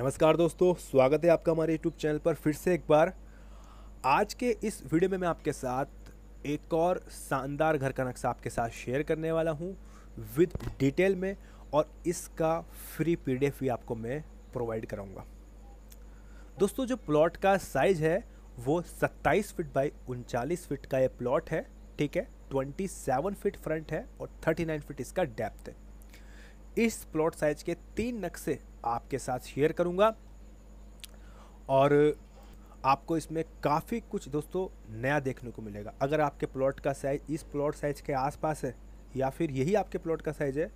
नमस्कार दोस्तों स्वागत है आपका हमारे यूट्यूब चैनल पर फिर से एक बार आज के इस वीडियो में मैं आपके साथ एक और शानदार घर का नक्शा आपके साथ शेयर करने वाला हूँ विद डिटेल में और इसका फ्री पीडीएफ भी आपको मैं प्रोवाइड कराऊँगा दोस्तों जो प्लॉट का साइज़ है वो 27 फीट बाई उनचालीस फीट का ये प्लॉट है ठीक है 27 फीट फ्रंट है और 39 फीट इसका डेप्थ है इस प्लॉट साइज के तीन नक्शे आपके साथ शेयर करूँगा और आपको इसमें काफ़ी कुछ दोस्तों नया देखने को मिलेगा अगर आपके प्लॉट का साइज इस प्लॉट साइज के आसपास है या फिर यही आपके प्लॉट का साइज है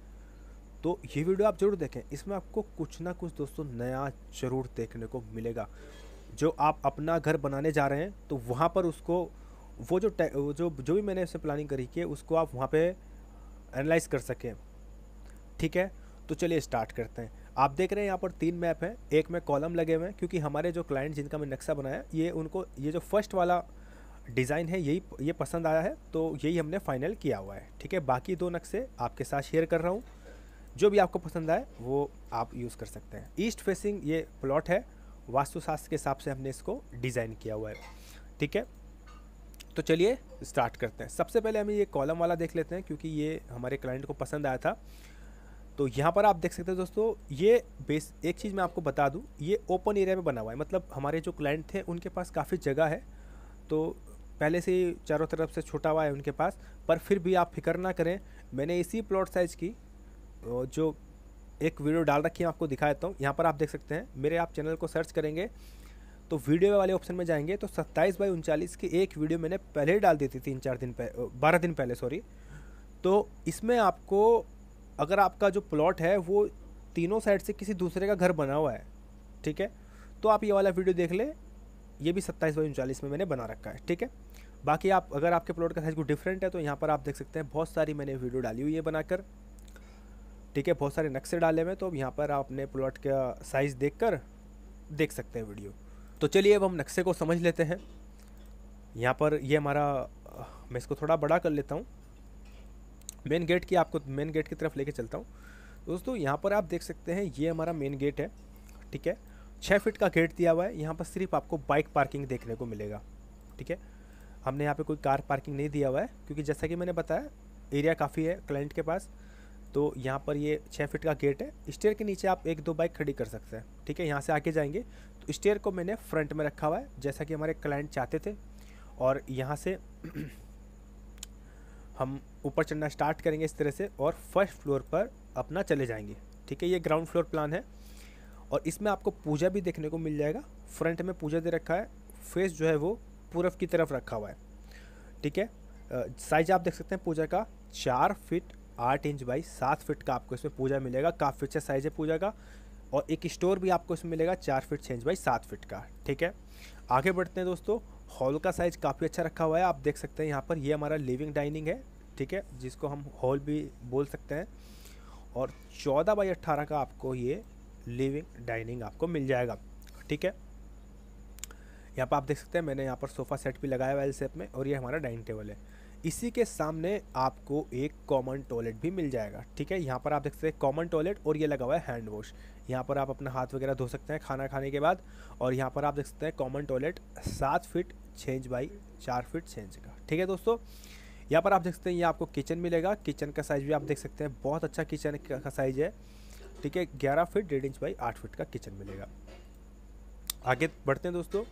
तो ये वीडियो आप ज़रूर देखें इसमें आपको कुछ ना कुछ दोस्तों नया ज़रूर देखने को मिलेगा जो आप अपना घर बनाने जा रहे हैं तो वहाँ पर उसको वो जो जो जो भी मैंने इससे प्लानिंग करी है उसको आप वहाँ पर एनालाइज कर सकें ठीक है तो चलिए स्टार्ट करते हैं आप देख रहे हैं यहाँ पर तीन मैप हैं एक में कॉलम लगे हुए हैं क्योंकि हमारे जो क्लाइंट जिनका मैं नक्शा बनाया ये उनको ये जो फर्स्ट वाला डिज़ाइन है यही ये पसंद आया है तो यही हमने फाइनल किया हुआ है ठीक है बाकी दो नक्शे आपके साथ शेयर कर रहा हूँ जो भी आपको पसंद आए वो आप यूज़ कर सकते हैं ईस्ट फेसिंग ये प्लॉट है वास्तुशास्त्र के हिसाब से हमने इसको डिज़ाइन किया हुआ है ठीक है तो चलिए स्टार्ट करते हैं सबसे पहले हमें ये कॉलम वाला देख लेते हैं क्योंकि ये हमारे क्लाइंट को पसंद आया था तो यहाँ पर आप देख सकते हो दोस्तों ये बेस एक चीज़ मैं आपको बता दूँ ये ओपन एरिया में बना हुआ है मतलब हमारे जो क्लाइंट थे उनके पास काफ़ी जगह है तो पहले से ही चारों तरफ से छोटा हुआ है उनके पास पर फिर भी आप फिक्र ना करें मैंने इसी प्लॉट साइज़ की जो एक वीडियो डाल रखी है आपको दिखा देता हूँ यहाँ पर आप देख सकते हैं मेरे आप चैनल को सर्च करेंगे तो वीडियो वाले ऑप्शन में जाएंगे तो सत्ताईस बाई उनचालीस की एक वीडियो मैंने पहले ही डाल दी थी तीन चार दिन पहले बारह दिन पहले सॉरी तो इसमें आपको अगर आपका जो प्लॉट है वो तीनों साइड से किसी दूसरे का घर बना हुआ है ठीक है तो आप ये वाला वीडियो देख ले ये भी सत्ताईस बाई उनचालीस में मैंने बना रखा है ठीक है बाकी आप अगर आपके प्लॉट का साइज़ कुछ डिफरेंट है तो यहाँ पर आप देख सकते हैं बहुत सारी मैंने वीडियो डाली हुई है बनाकर ठीक है बहुत सारे नक्शे डाले हुए तो अब यहाँ पर आप अपने प्लॉट का साइज़ देख कर देख सकते हैं वीडियो तो चलिए अब हम नक्शे को समझ लेते हैं यहाँ पर ये हमारा मैं इसको थोड़ा बड़ा कर लेता हूँ मेन गेट की आपको मेन गेट की तरफ लेके चलता हूँ दोस्तों यहाँ पर आप देख सकते हैं ये हमारा मेन गेट है ठीक है छः फिट का गेट दिया हुआ है यहाँ पर सिर्फ आपको बाइक पार्किंग देखने को मिलेगा ठीक है हमने यहाँ पे कोई कार पार्किंग नहीं दिया हुआ है क्योंकि जैसा कि मैंने बताया एरिया काफ़ी है क्लाइंट के पास तो यहाँ पर ये छः फिट का गेट है स्टेयर के नीचे आप एक दो बाइक खड़ी कर सकते हैं ठीक है यहाँ से आके जाएंगे तो स्टेयर को मैंने फ्रंट में रखा हुआ है जैसा कि हमारे क्लाइंट चाहते थे और यहाँ से हम ऊपर चढ़ना स्टार्ट करेंगे इस तरह से और फर्स्ट फ्लोर पर अपना चले जाएंगे ठीक है ये ग्राउंड फ्लोर प्लान है और इसमें आपको पूजा भी देखने को मिल जाएगा फ्रंट में पूजा दे रखा है फेस जो है वो पूरब की तरफ रखा हुआ है ठीक है साइज आप देख सकते हैं पूजा का चार फिट आठ इंच बाई सात फिट का आपको इसमें पूजा मिलेगा काफ़ी अच्छा साइज है पूजा का और एक स्टोर भी आपको इसमें मिलेगा चार फिट छः इंच बाई सात फिट का ठीक है आगे बढ़ते हैं दोस्तों हॉल का साइज़ काफ़ी अच्छा रखा हुआ है आप देख सकते हैं यहाँ पर ये हमारा लिविंग डाइनिंग है ठीक है जिसको हम हॉल भी बोल सकते हैं और चौदह बाई अट्ठारह का आपको ये लिविंग डाइनिंग आपको मिल जाएगा ठीक है यहाँ पर आप देख सकते हैं मैंने यहाँ पर सोफ़ा सेट भी लगाया हुआ है एल सेप में और ये हमारा डाइनिंग टेबल है इसी के सामने आपको एक कॉमन टॉयलेट भी मिल जाएगा ठीक है यहाँ पर आप देख सकते हैं कॉमन टॉयलेट और ये लगा हुआ है हैंड वॉश यहाँ पर आप अपना हाथ वगैरह धो सकते हैं खाना खाने के बाद और यहाँ पर आप देख सकते हैं कॉमन टॉयलेट सात फिट छः इंच बाई चार फिट छः इंच का ठीक है दोस्तों यहाँ पर आप देख सकते हैं ये आपको किचन मिलेगा किचन का साइज़ भी आप देख सकते हैं बहुत अच्छा किचन का साइज़ है ठीक है ग्यारह फिट डेढ़ इंच बाई आठ फिट का किचन मिलेगा आगे बढ़ते हैं दोस्तों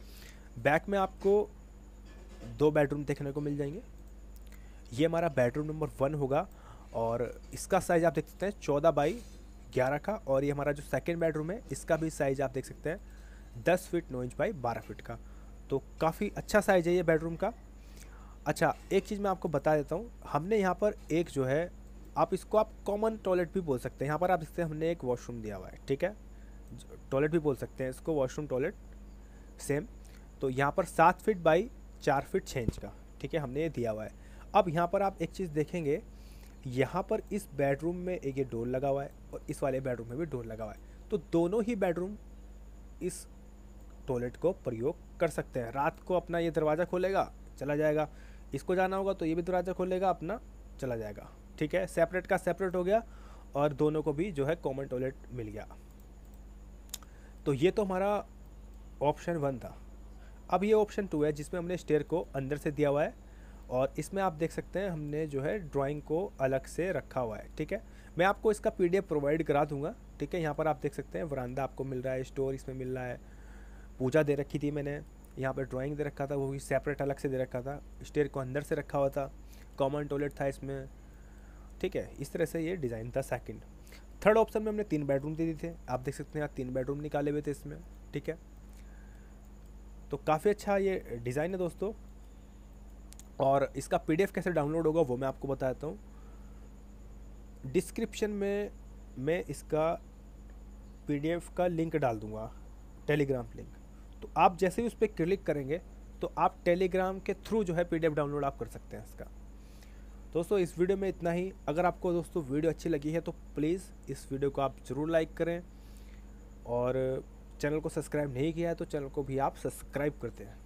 बैक में आपको दो बेडरूम देखने को मिल जाएंगे ये हमारा बेडरूम नंबर वन होगा और इसका साइज़ आप देख सकते हैं चौदह बाई ग्यारह का और ये हमारा जो सेकेंड बेडरूम है इसका भी साइज़ आप देख सकते हैं दस फीट नौ इंच बाई बारह फिट का तो काफ़ी अच्छा साइज़ है ये बेडरूम का अच्छा एक चीज़ मैं आपको बता देता हूँ हमने यहाँ पर एक जो है आप इसको आप कॉमन टॉयलेट भी बोल सकते हैं यहाँ पर आप देखते हमने एक वॉशरूम दिया हुआ है ठीक है टॉयलेट भी बोल सकते हैं इसको वॉशरूम टॉयलेट सेम तो यहाँ पर सात फिट बाई चार फिट छः इंच का ठीक है हमने ये दिया हुआ है अब यहाँ पर आप एक चीज़ देखेंगे यहाँ पर इस बेडरूम में एक ये डोर लगा हुआ है और इस वाले बेडरूम में भी डोर लगा हुआ है तो दोनों ही बेडरूम इस टॉयलेट को प्रयोग कर सकते हैं रात को अपना ये दरवाज़ा खोलेगा चला जाएगा इसको जाना होगा तो ये भी दरवाज़ा खोलेगा अपना चला जाएगा ठीक है सेपरेट का सेपरेट हो गया और दोनों को भी जो है कॉमन टॉयलेट मिल गया तो ये तो हमारा ऑप्शन वन था अब ये ऑप्शन टू है जिसमें हमने स्टेयर को अंदर से दिया हुआ है और इसमें आप देख सकते हैं हमने जो है ड्राइंग को अलग से रखा हुआ है ठीक है मैं आपको इसका पीडीएफ प्रोवाइड करा दूंगा ठीक है यहाँ पर आप देख सकते हैं वरानदा आपको मिल रहा है स्टोर इसमें मिल रहा है पूजा दे रखी थी मैंने यहाँ पर ड्राइंग दे रखा था वो भी सेपरेट अलग से दे रखा था स्टेयर को अंदर से रखा हुआ था कॉमन टॉयलेट था इसमें ठीक है इस तरह से ये डिज़ाइन था सेकंड थर्ड ऑप्शन में हमने तीन बेडरूम दे दिए थे आप देख सकते हैं यहाँ तीन बेडरूम निकाले हुए थे इसमें ठीक है तो काफ़ी अच्छा ये डिज़ाइन है दोस्तों और इसका पी कैसे डाउनलोड होगा वो मैं आपको बताता हूँ डिस्क्रिप्शन में मैं इसका पी का लिंक डाल दूँगा टेलीग्राम लिंक तो आप जैसे ही उस पर क्लिक करेंगे तो आप टेलीग्राम के थ्रू जो है पी डाउनलोड आप कर सकते हैं इसका दोस्तों इस वीडियो में इतना ही अगर आपको दोस्तों वीडियो अच्छी लगी है तो प्लीज़ इस वीडियो को आप ज़रूर लाइक करें और चैनल को सब्सक्राइब नहीं किया है तो चैनल को भी आप सब्सक्राइब करते हैं